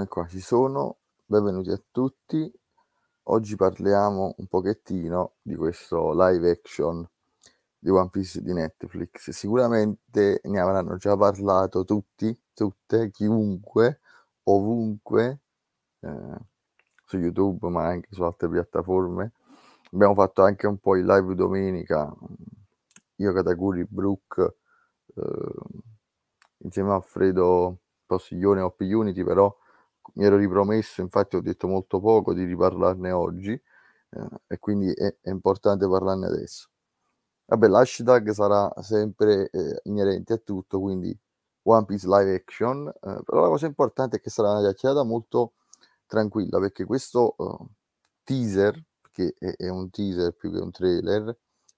eccomi qua, ci sono, benvenuti a tutti. Oggi parliamo un pochettino di questo live action di One Piece di Netflix. Sicuramente ne avranno già parlato tutti, tutte, chiunque, ovunque, eh, su YouTube ma anche su altre piattaforme. Abbiamo fatto anche un po' il live domenica, mm, io, Katakuri, Brooke, eh, insieme a Alfredo Possiglione, Op Unity, però mi ero ripromesso, infatti ho detto molto poco di riparlarne oggi eh, e quindi è, è, importante parlarne adesso. Vabbè, l'hashtag sarà sempre eh, inerente a tutto, quindi One Piece Live Action, eh, però la cosa importante è che sarà una chiacchierata molto tranquilla perché questo uh, teaser, che è, è, un teaser più che un trailer,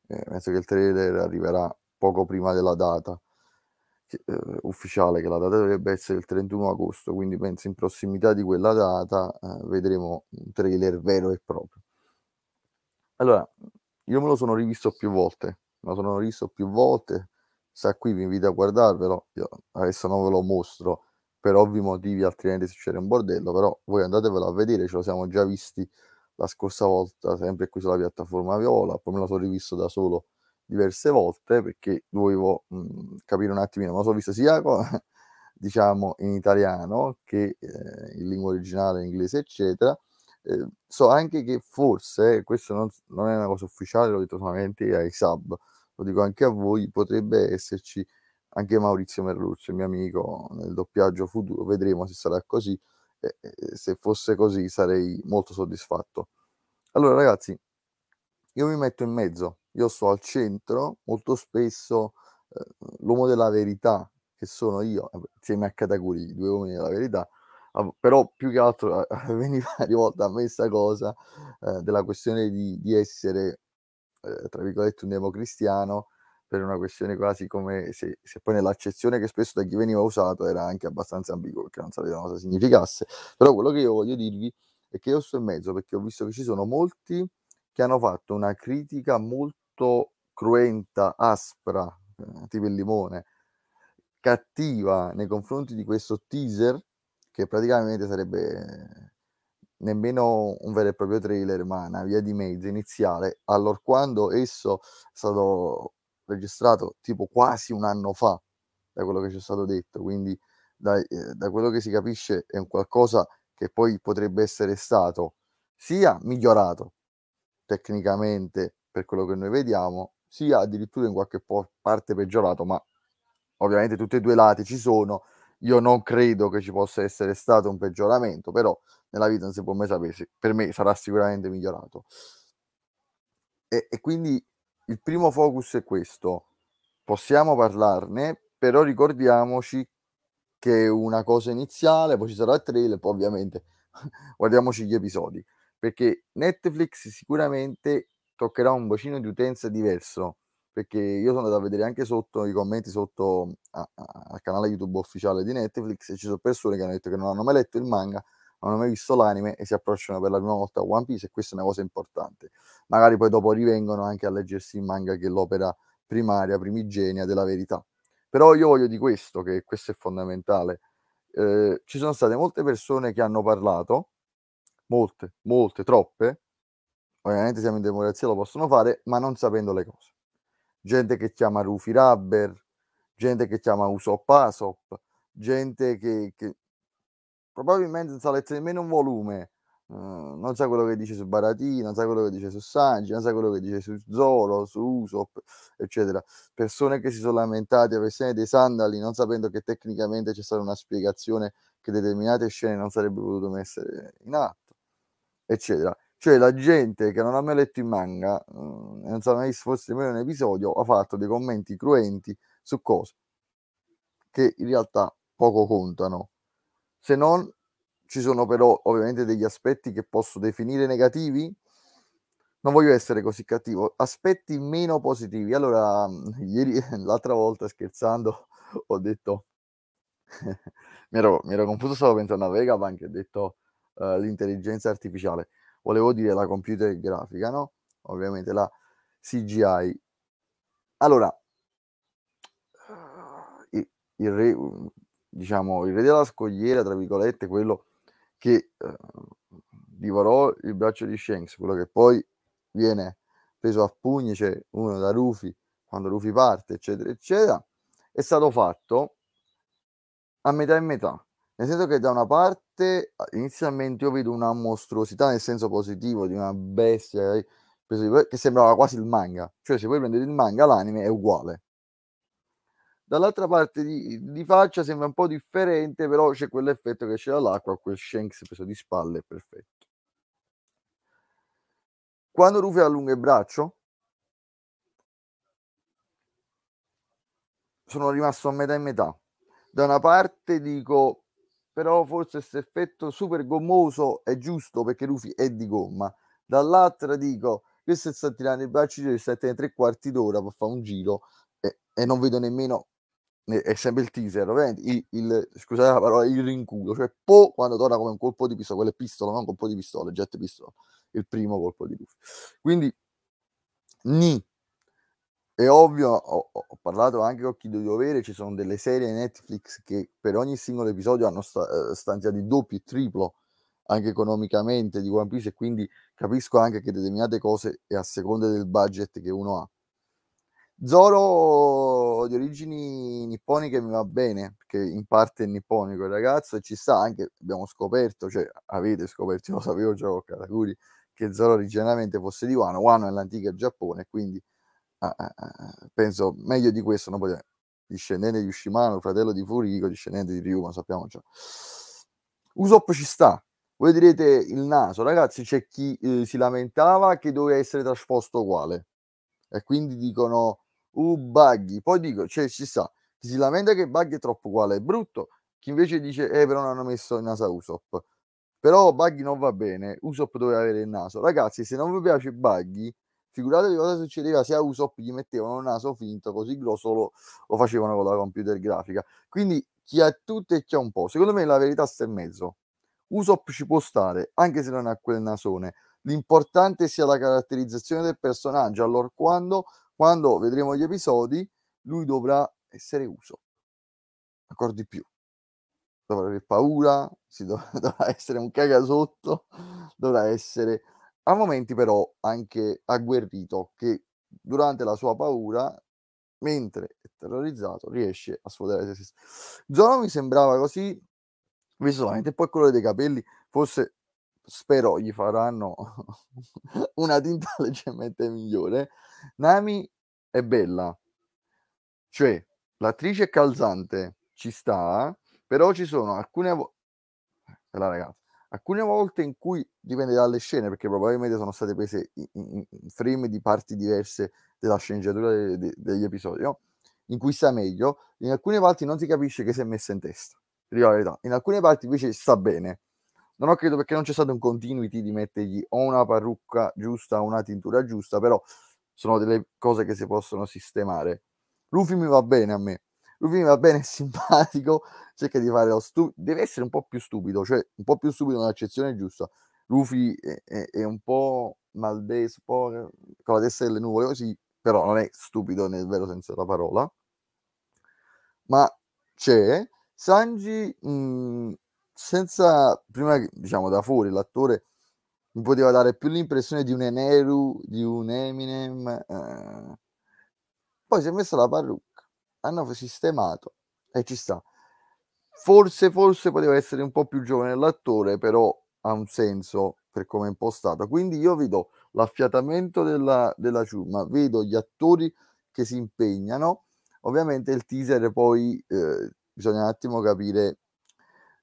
eh, penso che il trailer arriverà poco prima della data, eh, ufficiale che la data dovrebbe essere il 31 agosto, quindi penso in prossimità di quella data eh, vedremo un trailer vero e proprio. Allora, io me lo sono rivisto più volte, me lo sono rivisto più volte, sta qui, vi invito a guardarvelo, io adesso non ve lo mostro per ovvi motivi, altrimenti succede un bordello, però voi andatevelo a vedere, ce lo siamo già visti la scorsa volta, sempre qui sulla piattaforma Viola, poi me lo sono rivisto da solo diverse volte perché dovevo mh, mhmm, capire un attimino, ma l'ho visto sia diciamo in italiano che eh, in lingua originale, inglese, eccetera. Eh, so anche che forse, questo non, non, è una cosa ufficiale, l'ho detto solamente ai sub, lo dico anche a voi, potrebbe esserci anche Maurizio Merluzzo, il mio amico, nel doppiaggio futuro, vedremo se sarà così. Eh, se fosse così sarei molto soddisfatto. Allora ragazzi, io mi metto in mezzo, io sto al centro, molto spesso eh, l'uomo della verità, che sono io, eh, insieme a Kataguri, due uomini della verità, però più che altro eh, veniva rivolta a me questa cosa eh, della questione di, di essere, eh, tra virgolette, un democristiano, per una questione quasi come se, se, poi nell'accezione che spesso da chi veniva usato era anche abbastanza ambiguo, perché non sapevano cosa significasse. Però quello che io voglio dirvi è che io sto in mezzo, perché ho visto che ci sono molti che hanno fatto una critica molto molto cruenta, aspra, eh, tipo il limone, cattiva nei confronti di questo teaser, che praticamente sarebbe eh, nemmeno un vero e proprio trailer, ma una via di mezzo iniziale, allora quando esso è stato registrato tipo quasi un anno fa, da quello che ci è stato detto, quindi da, eh, da quello che si capisce è un qualcosa che poi potrebbe essere stato sia migliorato tecnicamente per quello che noi vediamo, sia addirittura in qualche po- parte peggiorato, ma ovviamente tutti e due i lati ci sono. Io non credo che ci possa essere stato un peggioramento, però nella vita non si può mai sapere, per me sarà sicuramente migliorato. E, e quindi il primo focus è questo, possiamo parlarne, però ricordiamoci che è una cosa iniziale, poi ci sarà il trailer, poi ovviamente guardiamoci gli episodi, perché Netflix sicuramente toccherà un bacino di utenza diverso perché io sono andato a vedere anche sotto i commenti sotto al canale YouTube ufficiale di Netflix e ci sono persone che hanno detto che non hanno mai letto il manga, non hanno mai visto l'anime e si approcciano per la prima volta a One Piece e questa è una cosa importante. Magari poi dopo rivengono anche a leggersi il manga che è l'opera primaria, primigenia della verità. Però io voglio di questo, che questo è fondamentale. Eh, ci sono state molte persone che hanno parlato, molte, molte, troppe, Ovviamente siamo in democrazia, lo possono fare, ma non sapendo le cose. Gente che chiama Rufi Rubber, gente che chiama Usop Asop, gente che, che probabilmente non sa leggere nemmeno un volume, uh, non sa quello che dice su Baratini, non sa quello che dice su Sanji, non sa quello che dice su Zoro, su Usop, eccetera. Persone che si sono lamentate a versione dei sandali, non sapendo che tecnicamente c'è stata una spiegazione che determinate scene non sarebbero potute messe in atto, eccetera. Cioè la gente che non ha mai letto il manga, mm, non sa mai se fosse mai un episodio, ha fatto dei commenti cruenti su cose che in realtà poco contano. Se non ci sono però ovviamente degli aspetti che posso definire negativi, non voglio essere così cattivo, aspetti meno positivi. Allora, mm, ieri, l'altra volta scherzando, ho detto, mi, ero, mi ero confuso, stavo pensando a Vega, ma anche ho detto uh, l'intelligenza artificiale volevo dire la computer grafica, no? Ovviamente la CGI. Allora, eh, il, re, diciamo, il re della scogliera, tra virgolette, quello che eh, divorò il braccio di Shanks, quello che poi viene preso a pugni, c'è cioè uno da Rufy, quando Rufy parte, eccetera, eccetera, è stato fatto a metà e metà. Nel senso che da una parte inizialmente io vedo una mostruosità nel senso positivo di una bestia che sembrava quasi il manga, cioè se voi prendete il manga l'anime è uguale. Dall'altra parte di, di faccia sembra un po' differente, però c'è quell'effetto che c'è dall'acqua, quel Shanks preso di spalle, è perfetto. Quando Rufy allunga il braccio, sono rimasto a metà e metà. Da una parte dico però forse questo effetto super gommoso è giusto perché Rufy è di gomma. Dall'altra dico, questo sta tirando il braccio di sette tre quarti d'ora per fare un giro e, e, non vedo nemmeno, è sempre il teaser, il, il, scusate la parola, il rinculo, cioè Po quando torna come un colpo di pistola, quello è pistola, non un colpo di pistola, jet pistola, il primo colpo di Rufy. Quindi, ni, è ovvio, ho, ho, parlato anche con chi di dovere, ci sono delle serie Netflix che per ogni singolo episodio hanno sta, eh, stanziato il doppio e triplo anche economicamente di One Piece e quindi capisco anche che determinate cose è a seconda del budget che uno ha. Zoro di origini nipponiche mi va bene, perché in parte è nipponico il ragazzo e ci sta anche, abbiamo scoperto, cioè avete scoperto, io lo sapevo già con Katakuri, che Zoro originariamente fosse di Wano, Wano è l'antica Giappone, quindi ah, ah, penso meglio di questo non poteva discendente di Ushimano, fratello di Furico, discendente di Ryuma, sappiamo già. Usopp ci sta. Voi direte il naso, ragazzi, c'è chi eh, si lamentava che doveva essere trasposto uguale. E quindi dicono "Uh Buggy". Poi dico, cioè ci sta. Chi si lamenta che Buggy è troppo uguale, è brutto. Chi invece dice "Eh, però non hanno messo il naso a Usopp". Però Buggy non va bene, Usopp doveva avere il naso. Ragazzi, se non vi piace Buggy, Figuratevi cosa succedeva se a Usopp gli mettevano un naso finto così grosso, lo, lo facevano con la computer grafica. Quindi chi ha tutto e chi ha un po'. Secondo me la verità sta in mezzo. Usopp ci può stare, anche se non ha quel nasone. L'importante sia la caratterizzazione del personaggio, allora quando, quando vedremo gli episodi, lui dovrà essere Usopp. Ancora di più. Dovrà avere paura, dovrà, dovrà essere un cagasotto, dovrà essere a momenti però anche agguerrito, che durante la sua paura, mentre è terrorizzato, riesce a sfodere se stesso. Zoro mi sembrava così, visto solamente poi il colore dei capelli, forse spero gli faranno una tinta leggermente migliore. Nami è bella, cioè l'attrice calzante, ci sta, però ci sono alcune... Vo- eh, la ragazza alcune volte in cui dipende dalle scene, perché probabilmente sono state prese in, in frame di parti diverse della sceneggiatura de, de, degli episodi, no? in cui sta meglio, in alcune parti non si capisce che si è messa in testa, in alcune parti invece sta bene. Non ho credo perché non c'è stato un continuity di mettergli o una parrucca giusta o una tintura giusta, però sono delle cose che si possono sistemare. Luffy mi va bene a me, Rufini va bene simpatico, cerca di fare lo stupido, deve essere un po' più stupido, cioè un po' più stupido nell'accezione giusta. Luffy è, è, è, un po' maldeso, po' con la testa delle nuvole così, però non è stupido nel vero senso della parola. Ma c'è Sanji, mh, mhmm, senza prima diciamo da fuori l'attore mi poteva dare più l'impressione di un Eneru, di un Eminem. Eh. Poi si è messa la parrucca hanno sistemato e ci sta. Forse, forse poteva essere un po' più giovane l'attore, però ha un senso per come è impostato. Quindi io vedo l'affiatamento della, della ciurma, vedo gli attori che si impegnano. Ovviamente il teaser poi eh, bisogna un attimo capire.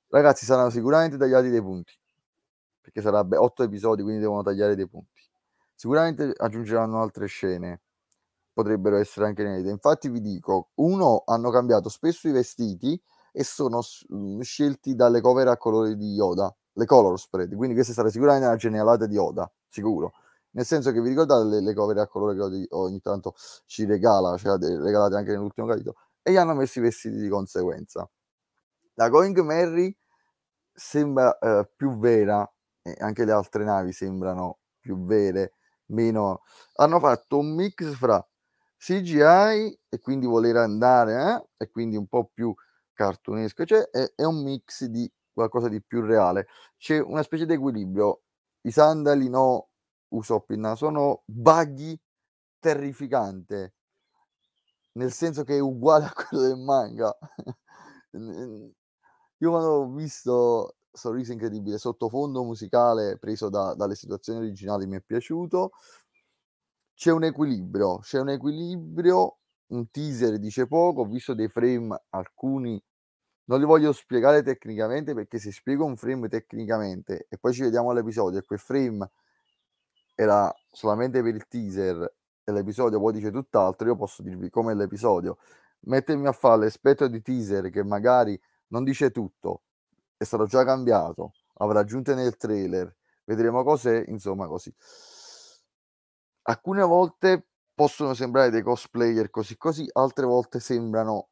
Ragazzi, saranno sicuramente tagliati dei punti, perché sarebbe otto episodi, quindi devono tagliare dei punti. Sicuramente aggiungeranno altre scene potrebbero essere anche nere. Infatti vi dico, uno, hanno cambiato spesso i vestiti e sono mm, scelti dalle cover a colori di Yoda, le color spread, quindi questa sarà sicuramente una genialata di Yoda, sicuro. Nel senso che vi ricordate le, le cover a colore che ogni tanto ci regala, cioè regalate anche nell'ultimo capitolo, e gli hanno messo i vestiti di conseguenza. La Going Merry sembra eh, più vera, e anche le altre navi sembrano più vere, meno... Hanno fatto un mix fra CGI e quindi voler andare, eh? e quindi un po' più cartunesco, cioè è, è, un mix di qualcosa di più reale. C'è una specie di equilibrio. I sandali no, Usopp pinna, sono no, Buggy terrificante, nel senso che è uguale a quello del manga. Io quando ho visto Sorriso incredibile, sottofondo musicale preso da, dalle situazioni originali mi è piaciuto, c'è un equilibrio, c'è un equilibrio, un teaser dice poco, ho visto dei frame, alcuni non li voglio spiegare tecnicamente perché se spiego un frame tecnicamente e poi ci vediamo all'episodio e quel frame era solamente per il teaser e l'episodio poi dice tutt'altro, io posso dirvi come l'episodio. Mettermi a fare l'espetto di teaser che magari non dice tutto, è stato già cambiato, avrà aggiunte nel trailer, vedremo cos'è, insomma così alcune volte possono sembrare dei cosplayer così così, altre volte sembrano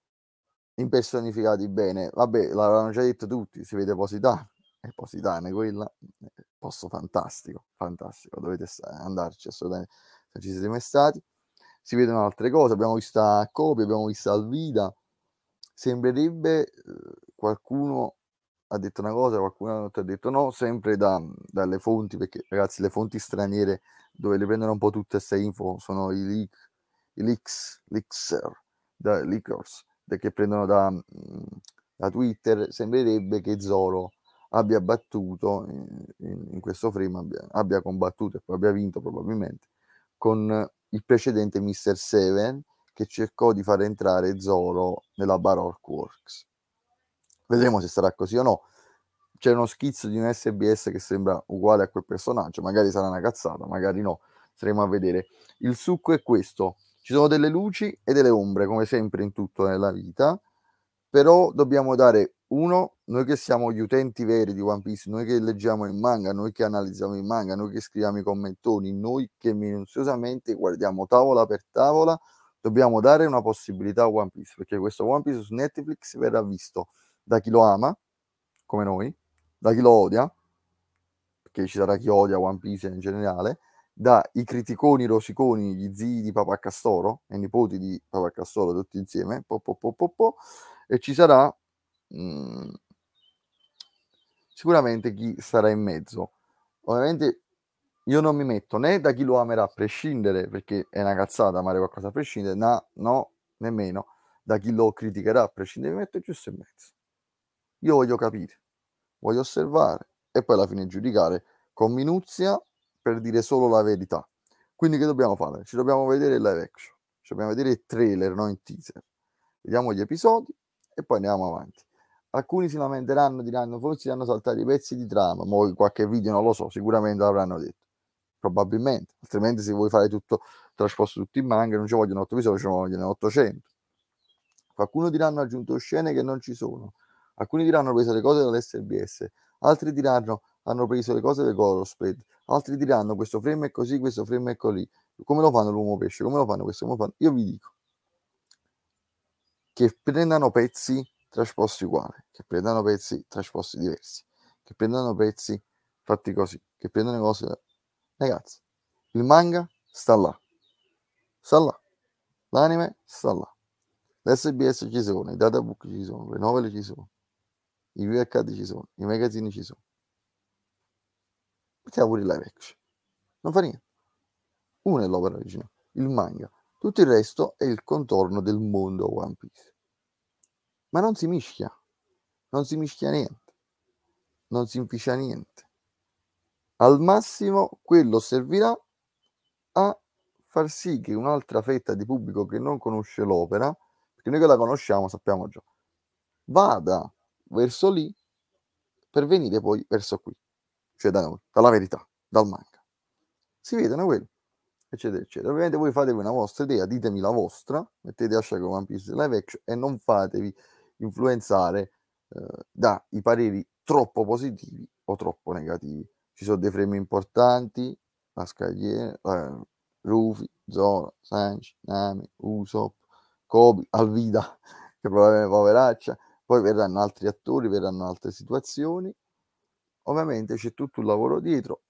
impersonificati bene. Vabbè, l'avranno già detto tutti, si vede Positano, è Positane quella, eh, posto fantastico, fantastico, dovete andarci assolutamente, se ci siete mai stati. Si vedono altre cose, abbiamo visto Copia, abbiamo visto Alvida, sembrerebbe eh, qualcuno ha detto una cosa, qualcun altro ha detto no, sempre da, dalle fonti, perché ragazzi le fonti straniere dove le prendono un po' tutte queste info sono i leak, i leaks, leakser, da, leakers, che prendono da, mm, da, Twitter, sembrerebbe che Zoro abbia battuto in, eh, in, in questo frame, abbia, abbia, combattuto e poi abbia vinto probabilmente con il precedente Mr. Seven che cercò di far entrare Zoro nella Baroque Works Vedremo se sarà così o no. C'è uno schizzo di un SBS che sembra uguale a quel personaggio, magari sarà una cazzata, magari no, saremo a vedere. Il succo è questo, ci sono delle luci e delle ombre, come sempre in tutto nella vita, però dobbiamo dare uno, noi che siamo gli utenti veri di One Piece, noi che leggiamo il manga, noi che analizziamo il manga, noi che scriviamo i commentoni, noi che minuziosamente guardiamo tavola per tavola, dobbiamo dare una possibilità a One Piece, perché questo One Piece su Netflix verrà visto da chi lo ama, come noi, da chi lo odia, perché ci sarà chi odia One Piece in generale, dai criticoni rosiconi, gli zii di Papa Castoro e nipoti di Papa Castoro tutti insieme, po, po, po, po e ci sarà mh, mm, sicuramente chi sarà in mezzo. Ovviamente io non mi metto né da chi lo amerà a prescindere, perché è una cazzata amare qualcosa a prescindere, no, no nemmeno da chi lo criticherà a prescindere, mi metto giusto in mezzo. Io voglio capire, voglio osservare e poi alla fine giudicare con minuzia per dire solo la verità. Quindi che dobbiamo fare? Ci dobbiamo vedere il live action, ci dobbiamo vedere il trailer, non il teaser. Vediamo gli episodi e poi andiamo avanti. Alcuni si lamenteranno, diranno forse hanno saltato i pezzi di trama, ma qualche video non lo so, sicuramente l'avranno detto. Probabilmente, altrimenti se vuoi fare tutto, trasposto tutti in manga, non ci vogliono 8 episodi, ci vogliono 800. Qualcuno diranno aggiunto scene che non ci sono. Alcuni diranno hanno preso le cose dall'SBS, altri diranno hanno preso le cose del color spread, altri diranno questo frame è così, questo frame è così. Come lo fanno l'uomo pesce? Come lo fanno questo? Come lo fanno? Io vi dico che prendano pezzi trasposti uguali, che prendano pezzi trasposti diversi, che prendano pezzi fatti così, che prendano cose... Ragazzi, il manga sta là, sta là, l'anime sta là, l'SBS ci sono, i databook ci sono, le novelle ci sono, i mercati ci sono, i magazzini ci sono. Mettiamo pure il live action. Non fa niente. Una è l'opera originale, il manga. Tutto il resto è il contorno del mondo One Piece. Ma non si mischia. Non si mischia niente. Non si inficia niente. Al massimo quello servirà a far sì che un'altra fetta di pubblico che non conosce l'opera, perché noi che la conosciamo sappiamo già, vada verso lì per venire poi verso qui, cioè da noi, dalla verità, dal manga. Si vedono quelli, eccetera, eccetera. Ovviamente voi fatevi una vostra idea, ditemi la vostra, mettete hashtag One Piece Live Action e non fatevi influenzare eh, dai pareri troppo positivi o troppo negativi. Ci sono dei frame importanti, la scagliera, eh, Rufi, Zora, Sanchez, Nami, Usop, Kobe, Alvida, che probabilmente è poveraccia, poi verranno altri attori, verranno altre situazioni. Ovviamente c'è tutto un lavoro dietro.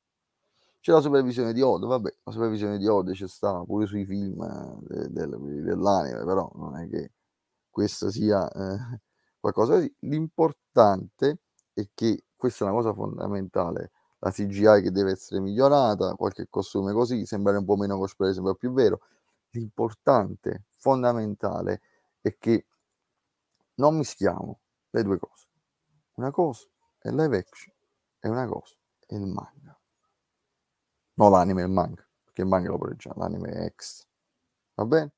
C'è la supervisione di Ode, vabbè, la supervisione di Ode c'è stata pure sui film eh, de, dell'anime, però non è che questo sia eh, qualcosa così. L'importante è che questa è una cosa fondamentale la CGI che deve essere migliorata, qualche costume così, sembrare un po' meno cosplay, sembra più vero. L'importante, fondamentale, è che non mischiamo le due cose. Una cosa è la action e una cosa è il manga. No, l'anime e il manga, perché il manga lo preggia, l'anime è extra. Va bene?